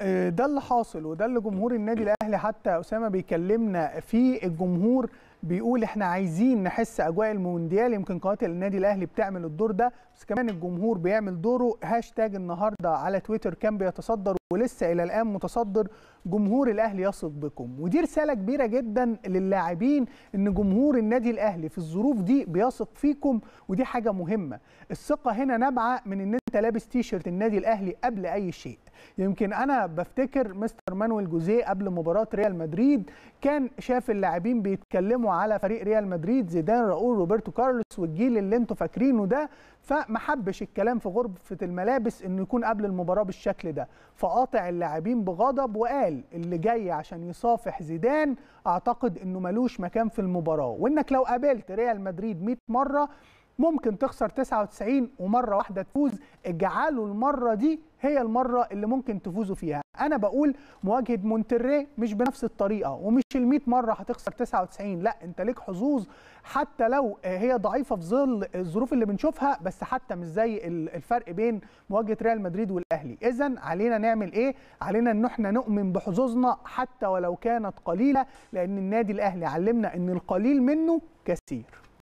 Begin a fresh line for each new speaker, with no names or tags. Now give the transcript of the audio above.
آه، ده اللي حاصل وده اللي جمهور النادي الاهلي حتى اسامه بيكلمنا فيه الجمهور بيقول احنا عايزين نحس اجواء المونديال يمكن قناه النادي الاهلي بتعمل الدور ده بس كمان الجمهور بيعمل دوره هاشتاج النهارده على تويتر كان بيتصدر ولسه الى الان متصدر جمهور الاهلي يثق بكم ودي رساله كبيره جدا للاعبين ان جمهور النادي الاهلي في الظروف دي بيثق فيكم ودي حاجه مهمه الثقه هنا نابعه من ان انت لابس تيشرت النادي الاهلي قبل اي شيء يمكن انا بفتكر مستر مانويل جوزيه قبل مباراه ريال مدريد كان شاف اللاعبين بيتكلموا على فريق ريال مدريد زيدان راؤول روبرتو كارلوس والجيل اللي انتوا فاكرينه ده فمحبش الكلام في غرفه الملابس انه يكون قبل المباراه بالشكل ده فقاطع اللاعبين بغضب وقال اللي جاي عشان يصافح زيدان اعتقد انه ملوش مكان في المباراه وانك لو قابلت ريال مدريد 100 مره ممكن تخسر 99 ومره واحده تفوز اجعلوا المره دي هي المره اللي ممكن تفوزوا فيها انا بقول مواجهه مونتري مش بنفس الطريقه ومش ال100 مره هتخسر 99 لا انت ليك حظوظ حتى لو هي ضعيفه في ظل الظروف اللي بنشوفها بس حتى مش زي الفرق بين مواجهه ريال مدريد والاهلي اذا علينا نعمل ايه علينا ان احنا نؤمن بحظوظنا حتى ولو كانت قليله لان النادي الاهلي علمنا ان القليل منه كثير